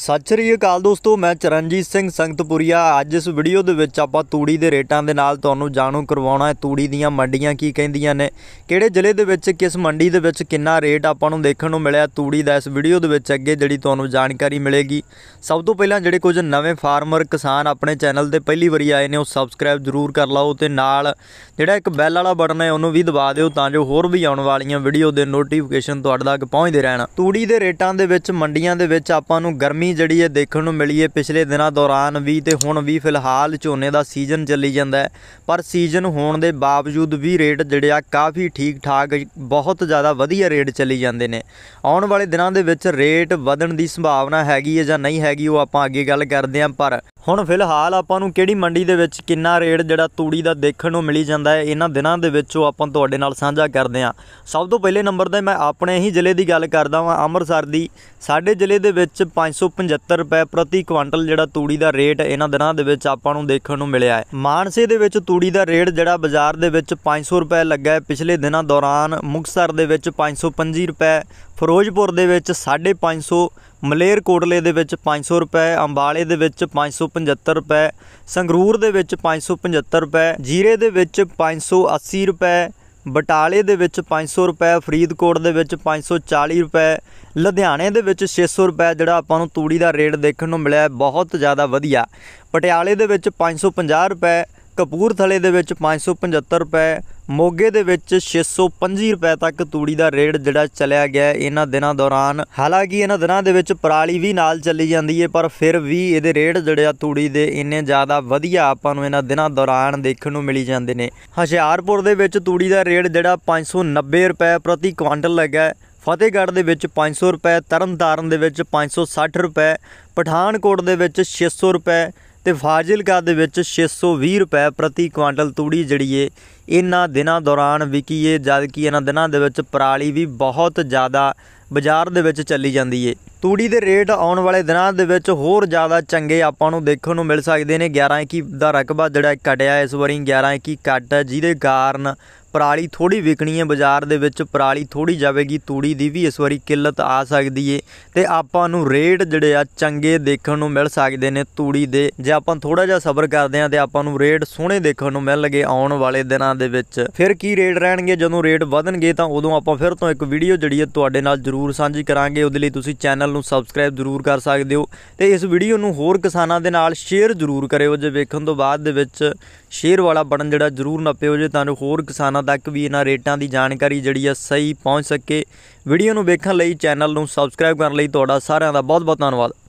ਸਤਿ ਸ਼੍ਰੀ ਅਕਾਲ ਦੋਸਤੋ ਮੈਂ ਚਰਨਜੀਤ ਸਿੰਘ ਸੰਗਤਪੁਰੀਆ ਅੱਜ ਇਸ ਵੀਡੀਓ ਦੇ ਵਿੱਚ ਆਪਾਂ ਤੂੜੀ ਦੇ ਰੇਟਾਂ ਦੇ ਨਾਲ ਤੁਹਾਨੂੰ ਜਾਣੂ ਕਰਵਾਉਣਾ ਹੈ ਤੂੜੀ ਦੀਆਂ ਮੰਡੀਆਂ ਕੀ ਕਹਿੰਦੀਆਂ ਨੇ ਕਿਹੜੇ ਜ਼ਿਲ੍ਹੇ ਦੇ ਵਿੱਚ ਕਿਸ ਮੰਡੀ ਦੇ ਵਿੱਚ ਕਿੰਨਾ ਰੇਟ ਆਪਾਂ ਨੂੰ ਦੇਖਣ ਨੂੰ ਮਿਲਿਆ ਤੂੜੀ ਦਾ ਇਸ ਵੀਡੀਓ ਦੇ ਵਿੱਚ ਅੱਗੇ ਜਿਹੜੀ ਤੁਹਾਨੂੰ ਜਾਣਕਾਰੀ ਮਿਲੇਗੀ ਸਭ ਤੋਂ ਪਹਿਲਾਂ ਜਿਹੜੇ ਕੁਝ ਨਵੇਂ ਫਾਰਮਰ ਕਿਸਾਨ ਆਪਣੇ ਚੈਨਲ ਤੇ ਪਹਿਲੀ ਵਾਰੀ ਆਏ ਨੇ ਉਹ ਸਬਸਕ੍ਰਾਈਬ ਜ਼ਰੂਰ ਕਰ ਲਓ ਤੇ ਨਾਲ ਜਿਹੜਾ ਇੱਕ ਬੈਲ ਵਾਲਾ ਬਟਨ ਹੈ ਉਹਨੂੰ ਵੀ ਦਬਾ ਦਿਓ ਤਾਂ ਜੋ ਹੋਰ ਵੀ ਆਉਣ ਵਾਲੀਆਂ ਵੀਡੀਓ ਦੇ ਨੋਟੀਫਿਕੇਸ਼ਨ ਤੁਹਾਡੇ ਤੱਕ ਪਹੁੰਚਦੇ ਰਹਿਣ ਤੂੜੀ ਦੇ ਰੇਟਾਂ ਦੇ ਵਿੱਚ ਮੰਡੀਆਂ ਦੇ ਵਿੱਚ ਆਪਾਂ ਨੂੰ ਗਰਮੀ ਗਰਮੀ ਜਿਹੜੀ ਹੈ ਦੇਖਣ ਨੂੰ ਮਿਲੀ ਹੈ ਪਿਛਲੇ ਦਿਨਾਂ ਦੌਰਾਨ ਵੀ ਤੇ ਹੁਣ ਵੀ ਫਿਲਹਾਲ ਝੋਨੇ ਦਾ ਸੀਜ਼ਨ ਚੱਲੀ ਜਾਂਦਾ ਹੈ ਪਰ ਸੀਜ਼ਨ ਹੋਣ ਦੇ ਬਾਵਜੂਦ ਵੀ ਰੇਟ ਜਿਹੜੇ ਆ ਕਾਫੀ ਠੀਕ ਠਾਕ ਬਹੁਤ ਜ਼ਿਆਦਾ ਵਧੀਆ ਰੇਟ ਚੱਲੀ ਜਾਂਦੇ ਨੇ ਆਉਣ ਵਾਲੇ ਦਿਨਾਂ ਦੇ ਵਿੱਚ ਰੇਟ ਵਧਣ ਦੀ ਸੰਭਾਵਨਾ ਹੈਗੀ ਹੈ ਜਾਂ ਨਹੀਂ ਹੈਗੀ ਉਹ ਆਪਾਂ ਅੱਗੇ ਗੱਲ ਕਰਦੇ ਆਂ ਪਰ ਹੁਣ ਫਿਲਹਾਲ ਆਪਾਂ ਨੂੰ ਕਿਹੜੀ ਮੰਡੀ ਦੇ ਵਿੱਚ ਕਿੰਨਾ ਰੇਟ ਜਿਹੜਾ ਤੂੜੀ ਦਾ ਦੇਖਣ ਨੂੰ ਮਿਲੀ ਜਾਂਦਾ ਹੈ ਇਹਨਾਂ ਦਿਨਾਂ ਦੇ ਵਿੱਚ ਉਹ ਆਪਾਂ ਤੁਹਾਡੇ ਨਾਲ ਸਾਂਝਾ ਕਰਦੇ ਹਾਂ ਸਭ ਤੋਂ ਪਹਿਲੇ ਨੰਬਰ ਤੇ ਮੈਂ ਆਪਣੇ ਹੀ ਜ਼ਿਲ੍ਹੇ ਦੀ ਗੱਲ ਕਰਦਾ ਹਾਂ ਅੰਮ੍ਰਿਤਸਰ ਦੀ ਸਾਡੇ ਜ਼ਿਲ੍ਹੇ ਦੇ ਵਿੱਚ 575 ਰੁਪਏ ਪ੍ਰਤੀ ਕੁਇੰਟਲ ਜਿਹੜਾ ਤੂੜੀ ਦਾ ਰੇਟ ਇਹਨਾਂ ਦਿਨਾਂ ਦੇ ਵਿੱਚ ਆਪਾਂ ਨੂੰ ਦੇਖਣ ਨੂੰ ਮਿਲਿਆ ਹੈ ਮਾਨਸੇ ਦੇ ਵਿੱਚ ਤੂੜੀ ਦਾ ਰੇਟ ਜਿਹੜਾ ਬਾਜ਼ਾਰ ਦੇ ਵਿੱਚ 500 ਰੁਪਏ ਲੱਗਾ ਹੈ ਪਿਛਲੇ ਦਿਨਾਂ ਦੌਰਾਨ ਮੁਕਸਰ ਦੇ ਵਿੱਚ 525 ਰੁਪਏ ਫਿਰੋਜ਼ਪੁਰ ਦੇ ਵਿੱਚ 550 ਮਲੇਰ ਕੋਟਲੇ ਦੇ ਵਿੱਚ 500 ਰੁਪਏ ਅੰਬਾਲੇ ਦੇ ਵਿੱਚ 575 ਰੁਪਏ ਸੰਗਰੂਰ ਦੇ ਵਿੱਚ 575 ਰੁਪਏ ਜੀਰੇ ਦੇ ਵਿੱਚ 580 ਰੁਪਏ ਬਟਾਲੇ ਦੇ ਵਿੱਚ 500 ਰੁਪਏ ਫਰੀਦਕੋਟ ਦੇ ਵਿੱਚ 540 ਰੁਪਏ ਲੁਧਿਆਣੇ ਦੇ ਵਿੱਚ 600 ਰੁਪਏ ਜਿਹੜਾ ਆਪਾਂ ਨੂੰ ਤੂੜੀ ਦਾ ਰੇਟ ਦੇਖਣ ਨੂੰ ਮਿਲਿਆ ਬਹੁਤ ਜ਼ਿਆਦਾ ਵਧੀਆ ਪਟਿਆਲੇ ਦੇ ਵਿੱਚ 550 ਰੁਪਏ ਕਪੂਰਥਲੇ ਦੇ ਵਿੱਚ 575 ਰੁਪਏ ਮੋਗੇ ਦੇ ਵਿੱਚ 625 ਰੁਪਏ ਤੱਕ ਤੂੜੀ ਦਾ ਰੇਟ ਜਿਹੜਾ ਚੱਲਿਆ ਗਿਆ ਇਹਨਾਂ ਦਿਨਾਂ ਦੌਰਾਨ ਹਾਲਾਂਕਿ ਇਹਨਾਂ ਦਿਨਾਂ ਦੇ ਵਿੱਚ ਪਰਾਲੀ ਵੀ ਨਾਲ ਚੱਲੀ ਜਾਂਦੀ ਹੈ ਪਰ ਫਿਰ ਵੀ ਇਹਦੇ ਰੇਟ ਜਿਹੜਾ ਤੂੜੀ ਦੇ ਇੰਨੇ ਜ਼ਿਆਦਾ ਵਧੀਆ ਆਪਾਂ ਨੂੰ ਇਹਨਾਂ ਦਿਨਾਂ ਦੌਰਾਨ ਦੇਖਣ ਨੂੰ ਮਿਲੀ ਜਾਂਦੇ ਨੇ ਹਸ਼ਿਆਰਪੁਰ ਦੇ ਵਿੱਚ ਤੂੜੀ ਦਾ ਰੇਟ ਜਿਹੜਾ 590 ਰੁਪਏ ਪ੍ਰਤੀ ਕੁਆਂਟਲ ਲੱਗਾ ਫਤਿਹਗੜ੍ਹ ਦੇ ਵਿੱਚ 500 ਰੁਪਏ ਤਰਨਤਾਰਨ ਦੇ ਵਿੱਚ 560 ਰੁਪਏ ਪਠਾਨਕੋਟ ਦੇ ਵਿੱਚ 600 ਰੁਪਏ ਤੇ ਫਾਜ਼ਿਲਕਾ ਦੇ ਵਿੱਚ 620 ਰੁਪਏ ਪ੍ਰਤੀ ਕੁਆਂਟਲ ਤੂੜੀ ਜਿਹੜੀ ਏ ਇਹਨਾਂ ਦਿਨਾਂ ਦੌਰਾਨ ਵਿਕੀ ਏ ਜਦ ਕਿ ਇਹਨਾਂ ਦਿਨਾਂ ਦੇ ਵਿੱਚ ਪਰਾਲੀ ਵੀ ਬਹੁਤ ਜ਼ਿਆਦਾ ਬਾਜ਼ਾਰ ਦੇ ਵਿੱਚ ਚੱਲੀ ਜਾਂਦੀ ਏ ਤੂੜੀ ਦੇ ਰੇਟ ਆਉਣ ਵਾਲੇ ਦਿਨਾਂ ਦੇ ਵਿੱਚ ਹੋਰ ਜ਼ਿਆਦਾ ਚੰਗੇ ਆਪਾਂ ਨੂੰ ਦੇਖਣ ਨੂੰ ਮਿਲ ਸਕਦੇ ਨੇ 11 21 ਦਾ ਰਕਬਾ ਜਿਹੜਾ ਕਟਿਆ ਇਸ ਵਾਰੀ 11 21 ਕੱਟ ਜਿਹਦੇ ਕਾਰਨ ਪਰਾਲੀ ਥੋੜੀ ਵਿਕਣੀ ਹੈ ਬਾਜ਼ਾਰ ਦੇ ਵਿੱਚ ਪਰਾਲੀ ਥੋੜੀ ਜਾਵੇਗੀ ਤੂੜੀ ਦੀ ਵੀ ਇਸ ਵਾਰੀ ਕਿੱਲਤ ਆ ਸਕਦੀ ਏ ਤੇ ਆਪਾਂ ਨੂੰ ਰੇਟ ਜਿਹੜੇ ਆ ਚੰਗੇ ਦੇਖਣ ਨੂੰ ਮਿਲ ਸਕਦੇ ਨੇ ਤੂੜੀ ਦੇ ਜੇ ਆਪਾਂ ਥੋੜਾ ਜਿਹਾ ਸਬਰ ਕਰਦੇ ਆਂ ਤੇ ਆਪਾਂ ਨੂੰ ਰੇਟ ਸੋਹਣੇ ਦੇਖਣ ਨੂੰ ਮਿਲਣਗੇ ਆਉਣ ਵਾਲੇ ਦਿਨਾਂ ਦੇ ਵਿੱਚ ਫਿਰ ਕੀ ਰੇਟ ਰਹਿਣਗੇ ਜਦੋਂ ਰੇਟ ਵਧਣਗੇ ਤਾਂ ਉਦੋਂ ਆਪਾਂ ਫਿਰ ਤੋਂ ਇੱਕ ਵੀਡੀਓ ਜਿਹੜੀ ਹੈ ਤੁਹਾਡੇ ਨਾਲ ਜ਼ਰੂਰ ਸਾਂਝੀ ਕਰਾਂਗੇ ਉਹਦੇ ਲਈ ਤੁਸੀਂ ਚੈਨਲ ਨੂੰ ਸਬਸਕ੍ਰਾਈਬ ਜ਼ਰੂਰ ਕਰ ਸਕਦੇ ਹੋ ਤੇ ਇਸ ਵੀਡੀਓ ਨੂੰ ਹੋਰ ਕਿਸਾਨਾਂ ਦੇ ਨਾਲ ਸ਼ੇਅਰ ਜ਼ਰੂਰ ਕਰਿਓ ਜੇ ਵੇਖਣ ਤੋਂ ਬਾਅਦ ਦੇ ਵਿੱਚ ਸ਼ੇਅਰ ਵਾਲਾ ਬਟਨ ਜਿਹੜਾ ਜ਼ਰੂਰ ਨੱਪਿਓ ਜੇ ਤੁਹਾਨੂੰ ਹੋਰ ਕਿਸਾਨਾਂ ਤੱਕ ਵੀ ਇਹਨਾਂ ਰੇਟਾਂ ਦੀ ਜਾਣਕਾਰੀ ਜਿਹੜੀ ਆ ਸਹੀ ਪਹੁੰਚ ਸਕੇ ਵੀਡੀਓ ਨੂੰ ਵੇਖਣ ਲਈ ਚੈਨਲ ਨੂੰ ਸਬਸਕ੍ਰਾਈਬ ਕਰਨ ਲਈ ਤੁਹਾਡਾ ਸਾਰਿਆਂ ਦਾ ਬਹੁਤ ਬਹੁਤ ਧੰਨਵਾਦ